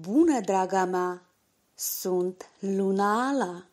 Bună, draga mea! Sunt Luna Ala!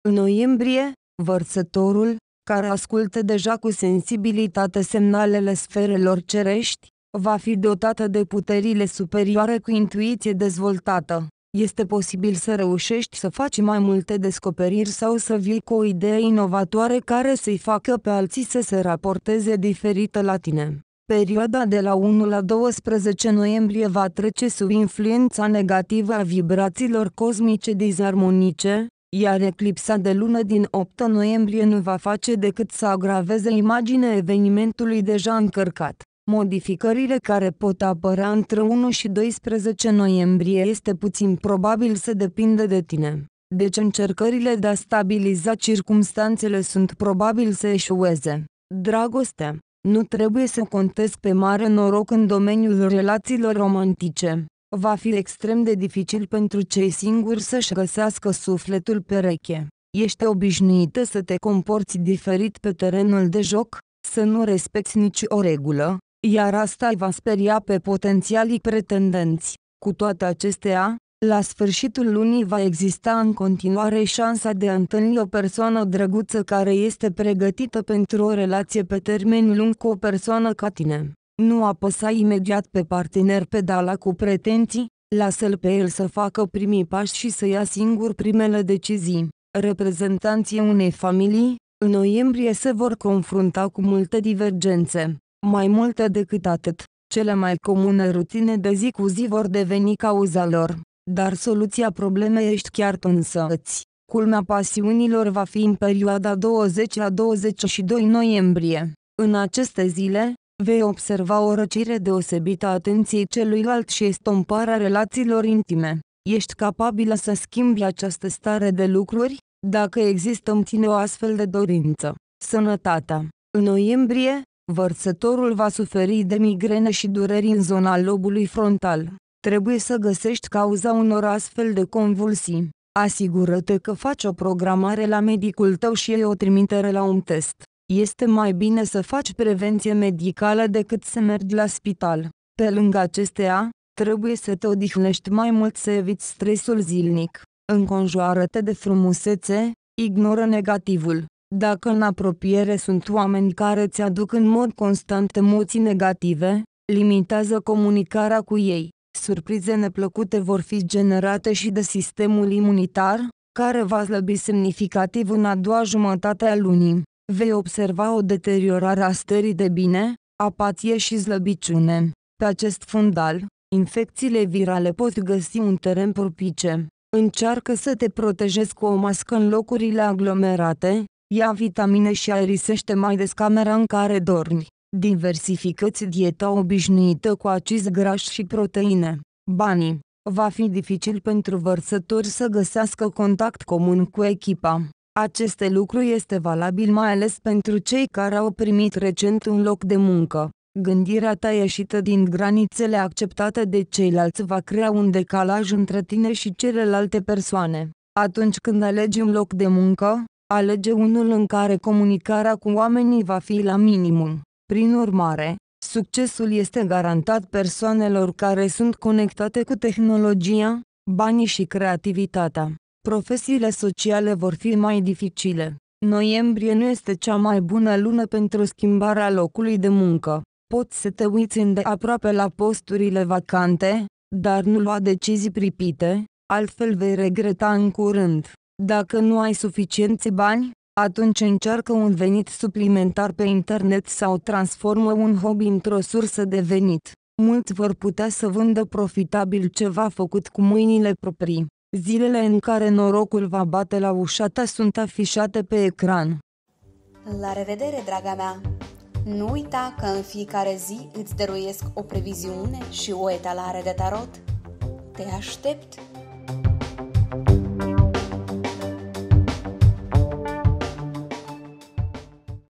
În noiembrie, vărsătorul, care ascultă deja cu sensibilitate semnalele sferelor cerești, va fi dotată de puterile superioare cu intuiție dezvoltată. Este posibil să reușești să faci mai multe descoperiri sau să vii cu o idee inovatoare care să-i facă pe alții să se raporteze diferită la tine. Perioada de la 1 la 12 noiembrie va trece sub influența negativă a vibrațiilor cosmice disarmonice, iar eclipsa de lună din 8 noiembrie nu va face decât să agraveze imaginea evenimentului deja încărcat. Modificările care pot apărea între 1 și 12 noiembrie este puțin probabil să depindă de tine. Deci încercările de a stabiliza circumstanțele sunt probabil să eșueze. Dragoste nu trebuie să contez pe mare noroc în domeniul relațiilor romantice. Va fi extrem de dificil pentru cei singuri să-și găsească sufletul pereche. Ești obișnuită să te comporți diferit pe terenul de joc, să nu respecti nici o regulă, iar asta îi va speria pe potențialii pretendenți. Cu toate acestea, la sfârșitul lunii va exista în continuare șansa de a întâlni o persoană drăguță care este pregătită pentru o relație pe termen lung cu o persoană ca tine. Nu apăsa imediat pe partener pedala cu pretenții, lasă-l pe el să facă primii pași și să ia singur primele decizii. Reprezentanții unei familii, în noiembrie se vor confrunta cu multe divergențe, mai multe decât atât. Cele mai comune rutine de zi cu zi vor deveni cauza lor dar soluția problemei ești chiar tu însăți. Culmea pasiunilor va fi în perioada 20 la 22 noiembrie. În aceste zile, vei observa o răcire deosebită a atenției celuilalt și estomparea relațiilor intime. Ești capabilă să schimbi această stare de lucruri, dacă există în tine o astfel de dorință. Sănătatea. În noiembrie, vărsătorul va suferi de migrene și dureri în zona lobului frontal. Trebuie să găsești cauza unor astfel de convulsii. Asigură-te că faci o programare la medicul tău și e o trimitere la un test. Este mai bine să faci prevenție medicală decât să mergi la spital. Pe lângă acestea, trebuie să te odihnești mai mult să eviți stresul zilnic. Înconjoară-te de frumusețe, ignoră negativul. Dacă în apropiere sunt oameni care îți aduc în mod constant emoții negative, limitează comunicarea cu ei. Surprize neplăcute vor fi generate și de sistemul imunitar, care va slăbi semnificativ în a doua jumătate a lunii. Vei observa o deteriorare a stării de bine, apatie și slăbiciune. Pe acest fundal, infecțiile virale pot găsi un teren propice. Încearcă să te protejezi cu o mască în locurile aglomerate, ia vitamine și aerisește mai des camera în care dormi. Diversificați dieta obișnuită cu acizi grași și proteine. Banii Va fi dificil pentru vărsători să găsească contact comun cu echipa. Aceste lucru este valabil mai ales pentru cei care au primit recent un loc de muncă. Gândirea ta ieșită din granițele acceptate de ceilalți va crea un decalaj între tine și celelalte persoane. Atunci când alegi un loc de muncă, alege unul în care comunicarea cu oamenii va fi la minimum. Prin urmare, succesul este garantat persoanelor care sunt conectate cu tehnologia, banii și creativitatea. Profesiile sociale vor fi mai dificile. Noiembrie nu este cea mai bună lună pentru schimbarea locului de muncă. Poți să te uiți îndeaproape la posturile vacante, dar nu lua decizii pripite, altfel vei regreta în curând. Dacă nu ai suficienți bani, atunci încearcă un venit suplimentar pe internet sau transformă un hobby într-o sursă de venit. Mulți vor putea să vândă profitabil ceva făcut cu mâinile proprii. Zilele în care norocul va bate la ușa ta sunt afișate pe ecran. La revedere, draga mea! Nu uita că în fiecare zi îți dăruiesc o previziune și o etalare de tarot. Te aștept!